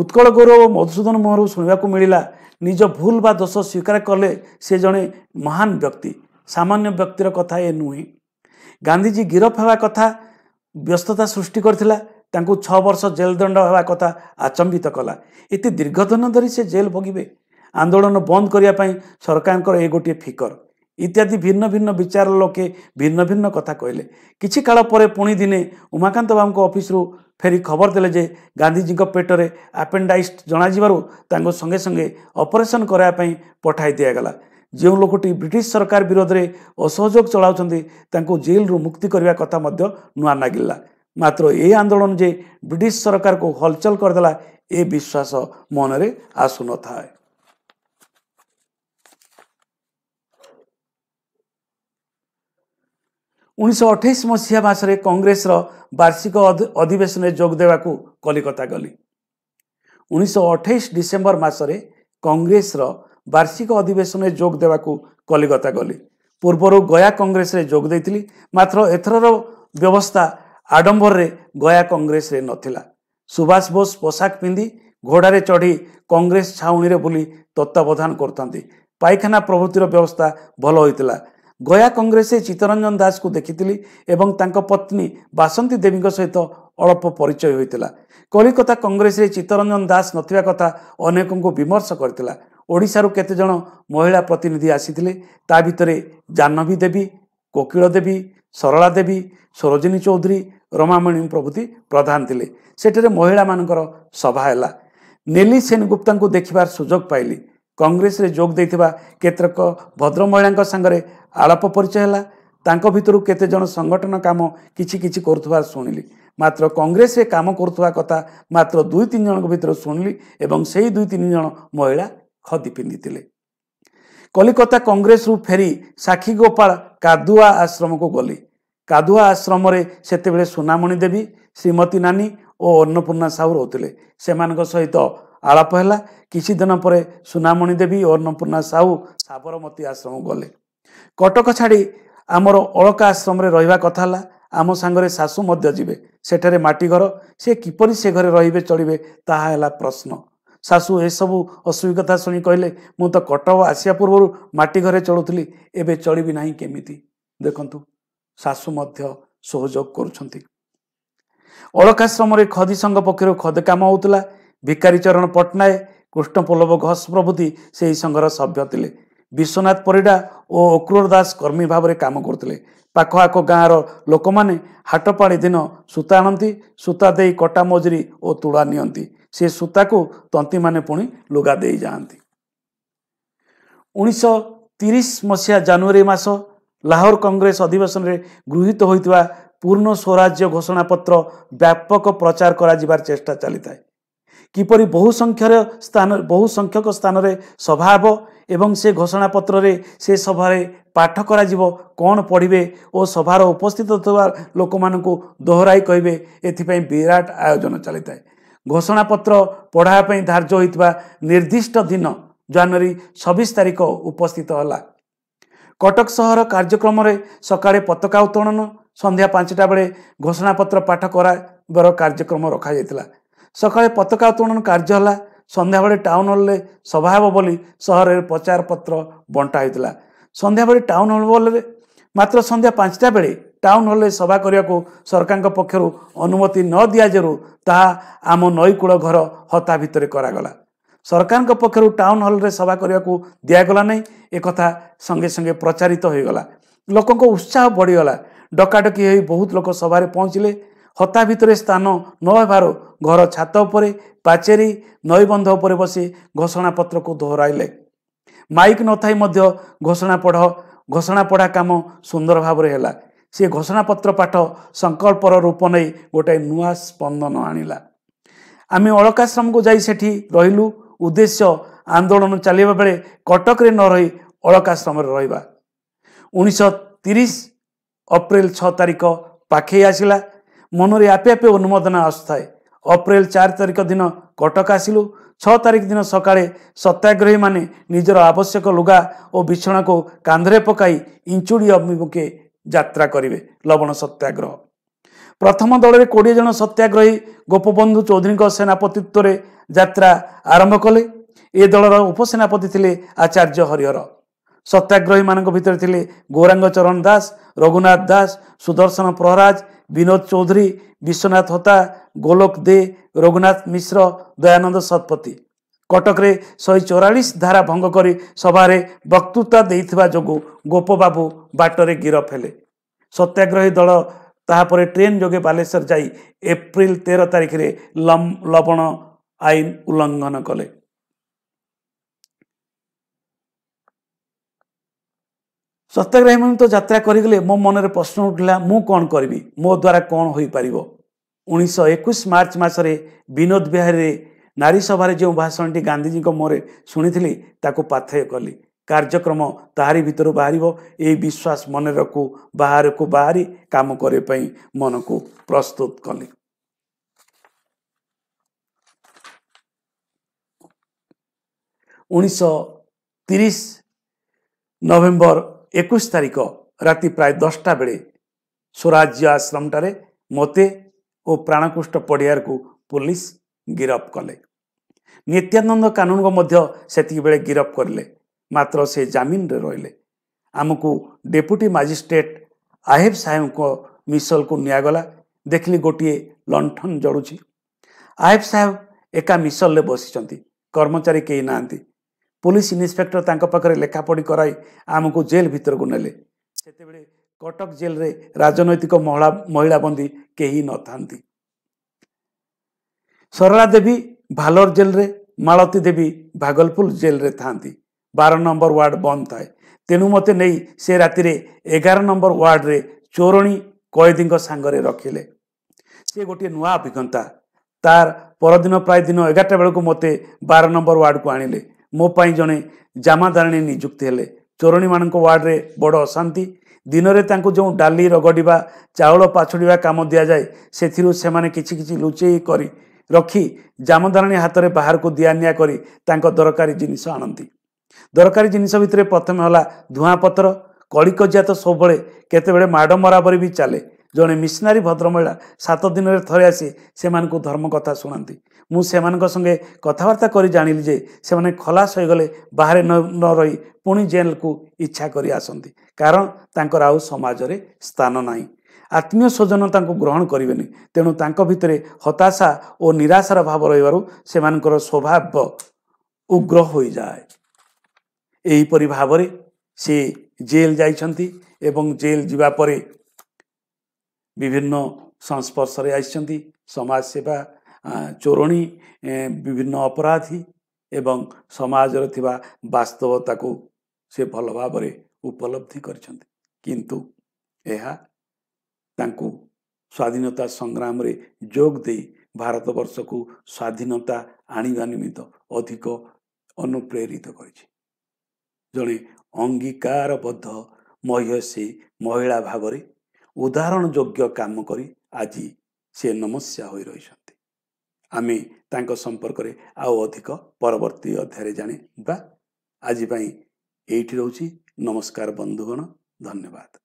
ଉତ୍କଳ ଗୌରବ ଓ ମଧୁସୂଦନ ମୁହଁରୁ ଶୁଣିବାକୁ ମିଳିଲା ନିଜ ଭୁଲ ବା ଦୋଷ ସ୍ୱୀକାର କଲେ ସେ ଜଣେ ମହାନ ବ୍ୟକ୍ତି ସାମାନ୍ୟ ବ୍ୟକ୍ତିର କଥା ଏ ନୁହେଁ ଗାନ୍ଧିଜୀ ଗିରଫ ହେବା କଥା ବ୍ୟସ୍ତତା ସୃଷ୍ଟି କରିଥିଲା ତାଙ୍କୁ ଛଅ ବର୍ଷ ଜେଲ୍ ଦଣ୍ଡ ହେବା କଥା ଆଚମ୍ବିତ କଲା ଏତେ ଦୀର୍ଘଦିନ ଧରି ସେ ଜେଲ୍ ଭୋଗିବେ ଆନ୍ଦୋଳନ ବନ୍ଦ କରିବା ପାଇଁ ସରକାରଙ୍କର ଏ ଗୋଟିଏ ଫିକର ଇତ୍ୟାଦି ଭିନ୍ନ ଭିନ୍ନ ବିଚାର ଲୋକେ ଭିନ୍ନ ଭିନ୍ନ କଥା କହିଲେ କିଛି କାଳ ପରେ ପୁଣି ଦିନେ ଉମାକାନ୍ତ ବାବୁଙ୍କ ଅଫିସରୁ ଫେରି ଖବର ଦେଲେ ଯେ ଗାନ୍ଧିଜୀଙ୍କ ପେଟରେ ଆପେଣ୍ଡାଇସ୍ ଜଣାଯିବାରୁ ତାଙ୍କୁ ସଙ୍ଗେ ସଙ୍ଗେ ଅପରେସନ୍ କରିବା ପାଇଁ ପଠାଇ ଦିଆଗଲା ଯେଉଁ ଲୋକଟି ବ୍ରିଟିଶ ସରକାର ବିରୋଧରେ ଅସହଯୋଗ ଚଳାଉଛନ୍ତି ତାଙ୍କୁ ଜେଲ୍ରୁ ମୁକ୍ତି କରିବା କଥା ମଧ୍ୟ ନୂଆ ନାଗିଲା ମାତ୍ର ଏ ଆନ୍ଦୋଳନ ଯେ ବ୍ରିଟିଶ ସରକାରକୁ ହଲଚଲ କରିଦେଲା ଏ ବିଶ୍ୱାସ ମନରେ ଆସୁନଥାଏ ଉଣେଇଶହ ଅଠେଇଶ ମସିହା ମାସରେ କଂଗ୍ରେସର ବାର୍ଷିକ ଅଧିବେଶନରେ ଯୋଗ ଦେବାକୁ କଲିକତା ଗଲି ଉଣେଇଶହ ଅଠେଇଶ ଡିସେମ୍ବର ମାସରେ କଂଗ୍ରେସର ବାର୍ଷିକ ଅଧିବେଶନରେ ଯୋଗ ଦେବାକୁ କଲିକତା ଗଲି ପୂର୍ବରୁ ଗୟା କଂଗ୍ରେସରେ ଯୋଗ ଦେଇଥିଲି ମାତ୍ର ଏଥରର ବ୍ୟବସ୍ଥା ଆଡ଼ମ୍ବରରେ ଗୟା କଂଗ୍ରେସରେ ନଥିଲା ସୁଭାଷ ବୋଷ ପୋଷାକ ପିନ୍ଧି ଘୋଡ଼ାରେ ଚଢ଼ି କଂଗ୍ରେସ ଛାଉଣିରେ ବୁଲି ତତ୍ତ୍ୱାବଧାନ କରୁଥାନ୍ତି ପାଇଖାନା ପ୍ରଭୃତିର ବ୍ୟବସ୍ଥା ଭଲ ହୋଇଥିଲା ଗୟା କଂଗ୍ରେସରେ ଚିତ୍ତରଞ୍ଜନ ଦାସଙ୍କୁ ଦେଖିଥିଲି ଏବଂ ତାଙ୍କ ପତ୍ନୀ ବାସନ୍ତୀ ଦେବୀଙ୍କ ସହିତ ଅଳ୍ପ ପରିଚୟ ହୋଇଥିଲା କଲିକତା କଂଗ୍ରେସରେ ଚିତ୍ତରଞ୍ଜନ ଦାସ ନଥିବା କଥା ଅନେକଙ୍କୁ ବିମର୍ଶ କରିଥିଲା ଓଡ଼ିଶାରୁ କେତେଜଣ ମହିଳା ପ୍ରତିନିଧି ଆସିଥିଲେ ତା ଭିତରେ ଜାହ୍ନବୀ ଦେବୀ କୋକିଳ ଦେବୀ ସରଳା ଦେବୀ ସରୋଜିନୀ ଚୌଧୁରୀ ରମାମଣି ପ୍ରଭୃତି ପ୍ରଧାନ ଥିଲେ ସେଠାରେ ମହିଳାମାନଙ୍କର ସଭା ହେଲା ନେଲି ସେନଗୁପ୍ତାଙ୍କୁ ଦେଖିବାର ସୁଯୋଗ ପାଇଲି କଂଗ୍ରେସରେ ଯୋଗ ଦେଇଥିବା କେତେକ ଭଦ୍ର ମହିଳାଙ୍କ ସାଙ୍ଗରେ ଆଳପ ପରିଚୟ ହେଲା ତାଙ୍କ ଭିତରୁ କେତେଜଣ ସଂଗଠନ କାମ କିଛି କିଛି କରୁଥିବା ଶୁଣିଲି ମାତ୍ର କଂଗ୍ରେସରେ କାମ କରୁଥିବା କଥା ମାତ୍ର ଦୁଇ ତିନି ଜଣଙ୍କ ଭିତରେ ଶୁଣିଲି ଏବଂ ସେହି ଦୁଇ ତିନି ଜଣ ମହିଳା ଖଦି ପିନ୍ଧିଥିଲେ କଲିକତା କଂଗ୍ରେସରୁ ଫେରି ସାକ୍ଷୀ ଗୋପାଳ କାଦୁଆ ଆଶ୍ରମକୁ ଗଲି କାଦୁଆ ଆଶ୍ରମରେ ସେତେବେଳେ ସୁନାମଣି ଦେବୀ ଶ୍ରୀମତୀ ନାନୀ ଓ ଅନ୍ନପୂର୍ଣ୍ଣା ସାହୁ ରହୁଥିଲେ ସେମାନଙ୍କ ସହିତ ଆଳାପ ହେଲା କିଛି ଦିନ ପରେ ସୁନାମଣି ଦେବୀ ଅନ୍ନପୂର୍ଣ୍ଣା ସାହୁ ସାବରମତୀ ଆଶ୍ରମକୁ ଗଲେ କଟକ ଛାଡ଼ି ଆମର ଅଳକା ଆଶ୍ରମରେ ରହିବା କଥା ହେଲା ଆମ ସାଙ୍ଗରେ ଶାଶୁ ମଧ୍ୟ ଯିବେ ସେଠାରେ ମାଟି ଘର ସେ କିପରି ସେ ଘରେ ରହିବେ ଚଳିବେ ତାହା ହେଲା ପ୍ରଶ୍ନ ଶାଶୁ ଏସବୁ ଅସୁବିଧା ଶୁଣି କହିଲେ ମୁଁ ତ କଟକ ଆସିବା ପୂର୍ବରୁ ମାଟି ଘରେ ଚଳୁଥିଲି ଏବେ ଚଳିବି ନାହିଁ କେମିତି ଦେଖନ୍ତୁ ଶାଶୁ ମଧ୍ୟ ସହଯୋଗ କରୁଛନ୍ତି ଅଳକାଶ୍ରମରେ ଖଦି ସଂଘ ପକ୍ଷରୁ ଖଦ କାମ ହେଉଥିଲା ଭିକାରୀ ଚରଣ ପଟ୍ଟନାୟକ କୃଷ୍ଣପଲ୍ଲଭ ଘୋଷ ପ୍ରଭୃତି ସେହି ସଂଘର ସଭ୍ୟ ଥିଲେ ବିଶ୍ୱନାଥ ପରିଡ଼ା ଓ ଅକ୍ରୁର ଦାସ କର୍ମୀ ଭାବରେ କାମ କରୁଥିଲେ ପାଖ ଆଖ ଗାଁର ଲୋକମାନେ ହାଟପାଳି ଦିନ ସୂତା ଆଣନ୍ତି ସୂତା ଦେଇ କଟା ମଜୁରୀ ଓ ତୁଳା ନିଅନ୍ତି ସେ ସୂତାକୁ ତନ୍ତୀମାନେ ପୁଣି ଲୁଗା ଦେଇ ଯାଆନ୍ତି ଉଣେଇଶହ ତିରିଶ ମସିହା ଜାନୁଆରୀ ମାସ ଲାହୋର କଂଗ୍ରେସ ଅଧିବେଶନରେ ଗୃହୀତ ହୋଇଥିବା ପୂର୍ଣ୍ଣ ସ୍ୱରାଜ୍ୟ ଘୋଷଣାପତ୍ର ବ୍ୟାପକ ପ୍ରଚାର କରାଯିବାର ଚେଷ୍ଟା ଚାଲିଥାଏ କିପରି ବହୁ ସଂଖ୍ୟାର ସ୍ଥାନ ବହୁ ସଂଖ୍ୟକ ସ୍ଥାନରେ ସଭା ହେବ ଏବଂ ସେ ଘୋଷଣାପତ୍ରରେ ସେ ସଭାରେ ପାଠ କରାଯିବ କ'ଣ ପଢ଼ିବେ ଓ ସଭାର ଉପସ୍ଥିତ ଥିବା ଲୋକମାନଙ୍କୁ ଦୋହରାଇ କହିବେ ଏଥିପାଇଁ ବିରାଟ ଆୟୋଜନ ଚାଲିଥାଏ ଘୋଷଣାପତ୍ର ପଢ଼ାଇବା ପାଇଁ ଧାର୍ଯ୍ୟ ହୋଇଥିବା ନିର୍ଦ୍ଦିଷ୍ଟ ଦିନ ଜାନୁଆରୀ ଛବିଶ ତାରିଖ ଉପସ୍ଥିତ ହେଲା କଟକ ସହର କାର୍ଯ୍ୟକ୍ରମରେ ସକାଳେ ପତାକା ଉତ୍ତୋଳନ ସନ୍ଧ୍ୟା ପାଞ୍ଚଟା ବେଳେ ଘୋଷଣାପତ୍ର ପାଠ କରାଇବାର କାର୍ଯ୍ୟକ୍ରମ ରଖାଯାଇଥିଲା ସକାଳେ ପତାକା ଉତ୍ତୋଳନ କାର୍ଯ୍ୟ ହେଲା ସନ୍ଧ୍ୟାବେଳେ ଟାଉନ ହଲରେ ସଭା ହେବ ବୋଲି ସହରରେ ପ୍ରଚାରପତ୍ର ବଣ୍ଟା ହୋଇଥିଲା ସନ୍ଧ୍ୟାବେଳେ ଟାଉନ ହଲ ବଲରେ ମାତ୍ର ସନ୍ଧ୍ୟା ପାଞ୍ଚଟା ବେଳେ ଟାଉନ ହଲରେ ସଭା କରିବାକୁ ସରକାରଙ୍କ ପକ୍ଷରୁ ଅନୁମତି ନ ଦିଆଯାଉ ତାହା ଆମ ନଈକୂଳ ଘର ହତା ଭିତରେ କରାଗଲା ସରକାରଙ୍କ ପକ୍ଷରୁ ଟାଉନ ହଲରେ ସଭା କରିବାକୁ ଦିଆଗଲା ନାହିଁ ଏକଥା ସଙ୍ଗେ ସଙ୍ଗେ ପ୍ରଚାରିତ ହୋଇଗଲା ଲୋକଙ୍କ ଉତ୍ସାହ ବଢ଼ିଗଲା ଡକାଡକି ହୋଇ ବହୁତ ଲୋକ ସଭାରେ ପହଞ୍ଚିଲେ ହତା ଭିତରେ ସ୍ଥାନ ନ ହେବାରୁ ଘର ଛାତ ଉପରେ ପାଚେରୀ ନଈବନ୍ଧ ଉପରେ ବସି ଘୋଷଣା ପତ୍ରକୁ ଦୋହରାଇଲେ ମାଇକ୍ ନଥାଇ ମଧ୍ୟ ଘୋଷଣାପଢ଼ ଘୋଷଣାପଢ଼ା କାମ ସୁନ୍ଦର ଭାବରେ ହେଲା ସେ ଘୋଷଣାପତ୍ର ପାଠ ସଂକଳ୍ପର ରୂପ ନେଇ ଗୋଟିଏ ନୂଆ ସ୍ପନ୍ଦନ ଆଣିଲା ଆମେ ଅଳକାଶ୍ରମକୁ ଯାଇ ସେଠି ରହିଲୁ ଉଦ୍ଦେଶ୍ୟ ଆନ୍ଦୋଳନ ଚାଲିବା ବେଳେ କଟକରେ ନ ରହି ଅଳକାଶ୍ରମରେ ରହିବା ଉଣେଇଶହ ତିରିଶ ଅପ୍ରିଲ ଛଅ ତାରିଖ ପାଖେଇ ଆସିଲା ମନରେ ଆପେ ଆପେ ଅନୁମୋଦନ ଆସୁଥାଏ ଅପ୍ରେଲ ଚାରି ତାରିଖ ଦିନ କଟକ ଆସିଲୁ ଛଅ ତାରିଖ ଦିନ ସକାଳେ ସତ୍ୟାଗ୍ରହୀମାନେ ନିଜର ଆବଶ୍ୟକ ଲୁଗା ଓ ବିଛଣାକୁ କାନ୍ଧରେ ପକାଇ ଇଞ୍ଚୁଡ଼ି ଅଭିମୁଖେ ଯାତ୍ରା କରିବେ ଲବଣ ସତ୍ୟାଗ୍ରହ ପ୍ରଥମ ଦଳରେ କୋଡ଼ିଏ ଜଣ ସତ୍ୟାଗ୍ରହୀ ଗୋପବନ୍ଧୁ ଚୌଧୁରୀଙ୍କ ସେନାପତିତ୍ୱରେ ଯାତ୍ରା ଆରମ୍ଭ କଲେ ଏ ଦଳର ଉପସେନାପତି ଥିଲେ ଆଚାର୍ଯ୍ୟ ହରିହର ସତ୍ୟାଗ୍ରହୀ ମାନଙ୍କ ଭିତରେ ଥିଲେ ଗୌରାଙ୍ଗ ଚରଣ ଦାସ ରଘୁନାଥ ଦାସ ସୁଦର୍ଶନ ପ୍ରହରାଜ ବିନୋଦ ଚୌଧୁରୀ ବିଶ୍ୱନାଥ ହୋତା ଗୋଲୋକ ଦେ ରଘୁନାଥ ମିଶ୍ର ଦୟାନନ୍ଦ ଶତପଥୀ କଟକରେ ଶହେ ଚଉରାଳିଶ ଧାରା ଭଙ୍ଗ କରି ସଭାରେ ବକ୍ତୃତା ଦେଇଥିବା ଯୋଗୁଁ ଗୋପବାବୁ ବାଟରେ ଗିରଫ ହେଲେ ସତ୍ୟାଗ୍ରହୀ ଦଳ ତାହାପରେ ଟ୍ରେନ୍ ଯୋଗେ ବାଲେଶ୍ୱର ଯାଇ ଏପ୍ରିଲ ତେର ତାରିଖରେ ଲବଣ ଆଇନ ଉଲ୍ଲଙ୍ଘନ କଲେ ସତ୍ୟାଗ୍ରହୀ ମାନେ ତ ଯାତ୍ରା କରିଗଲେ ମୋ ମନରେ ପ୍ରଶ୍ନ ଉଠିଲା ମୁଁ କ'ଣ କରିବି ମୋ ଦ୍ୱାରା କ'ଣ ହୋଇପାରିବ ଉଣେଇଶହ ଏକୋଇଶ ମାର୍ଚ୍ଚ ମାସରେ ବିନୋଦ ବିହାରୀରେ ନାରୀ ସଭାରେ ଯେଉଁ ଭାଷଣଟି ଗାନ୍ଧିଜୀଙ୍କ ମୁହଁରେ ଶୁଣିଥିଲି ତାକୁ ପାଥେୟ କଲି କାର୍ଯ୍ୟକ୍ରମ ତାହାରି ଭିତରୁ ବାହାରିବ ଏହି ବିଶ୍ୱାସ ମନେ ରଖୁ ବାହାରକୁ ବାହାରି କାମ କରିବା ପାଇଁ ମନକୁ ପ୍ରସ୍ତୁତ କଲି ଉଣେଇଶହ ତିରିଶ ନଭେମ୍ବର ଏକୋଇଶ ତାରିଖ ରାତି ପ୍ରାୟ ଦଶଟା ବେଳେ ସ୍ୱରାଜ୍ୟ ଆଶ୍ରମଠାରେ ମୋତେ ଓ ପ୍ରାଣକୃଷ୍ଟ ପଡ଼ିଆରକୁ ପୋଲିସ ଗିରଫ କଲେ ନିତ୍ୟାନନ୍ଦ କାନୁନଙ୍କୁ ମଧ୍ୟ ସେତିକିବେଳେ ଗିରଫ କରିଲେ ମାତ୍ର ସେ ଜାମିନରେ ରହିଲେ ଆମକୁ ଡେପୁଟି ମାଜିଷ୍ଟ୍ରେଟ୍ ଆହେବ ସାହେବଙ୍କ ମିସଲକୁ ନିଆଗଲା ଦେଖିଲି ଗୋଟିଏ ଲଣ୍ଠନ ଜଳୁଛି ଆହେବ ସାହେବ ଏକା ମିସଲରେ ବସିଛନ୍ତି କର୍ମଚାରୀ କେହି ନାହାନ୍ତି ପୋଲିସ ଇନ୍ସପେକ୍ଟର ତାଙ୍କ ପାଖରେ ଲେଖାପଢ଼ି କରାଇ ଆମକୁ ଜେଲ୍ ଭିତରକୁ ନେଲେ ସେତେବେଳେ କଟକ ଜେଲ୍ରେ ରାଜନୈତିକ ମହିଳା ମହିଳା ବନ୍ଦୀ କେହି ନଥାନ୍ତି ସରଳା ଦେବୀ ଭାଲୋର ଜେଲ୍ରେ ମାଳତୀ ଦେବୀ ଭାଗଲପୁର ଜେଲ୍ରେ ଥାଆନ୍ତି ବାର ନମ୍ବର ୱାର୍ଡ଼ ବନ୍ଦ ଥାଏ ତେଣୁ ମୋତେ ନେଇ ସେ ରାତିରେ ଏଗାର ନମ୍ବର ୱାର୍ଡ଼ରେ ଚୋରଣୀ କଏଦୀଙ୍କ ସାଙ୍ଗରେ ରଖିଲେ ସେ ଗୋଟିଏ ନୂଆ ଅଭିଜ୍ଞତା ତାର ପରଦିନ ପ୍ରାୟ ଦିନ ଏଗାରଟା ବେଳକୁ ମୋତେ ବାର ନମ୍ବର ୱାର୍ଡ଼କୁ ଆଣିଲେ ମୋ ପାଇଁ ଜଣେ ଜାମାଦାରିଣୀ ନିଯୁକ୍ତି ହେଲେ ଚୋରଣୀମାନଙ୍କ ୱାର୍ଡ଼ରେ ବଡ଼ ଅଶାନ୍ତି ଦିନରେ ତାଙ୍କୁ ଯେଉଁ ଡାଲି ରଗଡ଼ିବା ଚାଉଳ ପାଛୁଡ଼ିବା କାମ ଦିଆଯାଏ ସେଥିରୁ ସେମାନେ କିଛି କିଛି ଲୁଚେଇ କରି ରଖି ଜାମଦାରିଣୀ ହାତରେ ବାହାରକୁ ଦିଆନିଆ କରି ତାଙ୍କ ଦରକାରୀ ଜିନିଷ ଆଣନ୍ତି ଦରକାରୀ ଜିନିଷ ଭିତରେ ପ୍ରଥମେ ହେଲା ଧୂଆଁପତ୍ର କଳିକଜିଆ ତ ସବୁବେଳେ କେତେବେଳେ ମାଡ଼ ମରାବରି ବି ଚାଲେ ଜଣେ ମିଶନାରୀ ଭଦ୍ରମହିଳା ସାତ ଦିନରେ ଥରେ ଆସି ସେମାନଙ୍କୁ ଧର୍ମ କଥା ଶୁଣାନ୍ତି ମୁଁ ସେମାନଙ୍କ ସଙ୍ଗେ କଥାବାର୍ତ୍ତା କରି ଜାଣିଲି ଯେ ସେମାନେ ଖଲାସ ହୋଇଗଲେ ବାହାରେ ନ ରହି ପୁଣି ଜେଲ୍କୁ ଇଚ୍ଛା କରି ଆସନ୍ତି କାରଣ ତାଙ୍କର ଆଉ ସମାଜରେ ସ୍ଥାନ ନାହିଁ ଆତ୍ମୀୟ ସ୍ୱଜନ ତାଙ୍କୁ ଗ୍ରହଣ କରିବେନି ତେଣୁ ତାଙ୍କ ଭିତରେ ହତାଶା ଓ ନିରାଶାର ଭାବ ରହିବାରୁ ସେମାନଙ୍କର ସ୍ୱଭାବ ଉଗ୍ର ହୋଇଯାଏ ଏହିପରି ଭାବରେ ସେ ଜେଲ୍ ଯାଇଛନ୍ତି ଏବଂ ଜେଲ୍ ଯିବା ପରେ ବିଭିନ୍ନ ସଂସ୍ପର୍ଶରେ ଆସିଛନ୍ତି ସମାଜସେବା ଚୋରଣୀ ବିଭିନ୍ନ ଅପରାଧୀ ଏବଂ ସମାଜରେ ଥିବା ବାସ୍ତବତାକୁ ସେ ଭଲ ଭାବରେ ଉପଲବ୍ଧି କରିଛନ୍ତି କିନ୍ତୁ ଏହା ତାଙ୍କୁ ସ୍ୱାଧୀନତା ସଂଗ୍ରାମରେ ଯୋଗ ଦେଇ ଭାରତବର୍ଷକୁ ସ୍ୱାଧୀନତା ଆଣିବା ନିମିତ୍ତ ଅଧିକ ଅନୁପ୍ରେରିତ କରିଛି ଜଣେ ଅଙ୍ଗୀକାରବଦ୍ଧ ମହ୍ୟସୀ ମହିଳା ଭାବରେ ଉଦାହରଣ ଯୋଗ୍ୟ କାମ କରି ଆଜି ସେ ନମସ୍ୟା ହୋଇ ରହିଛନ୍ତି ଆମେ ତାଙ୍କ ସମ୍ପର୍କରେ ଆଉ ଅଧିକ ପରବର୍ତ୍ତୀ ଅଧ୍ୟାୟରେ ଜାଣିବା ଆଜି ପାଇଁ ଏଇଠି ରହୁଛି ନମସ୍କାର ବନ୍ଧୁଗଣ ଧନ୍ୟବାଦ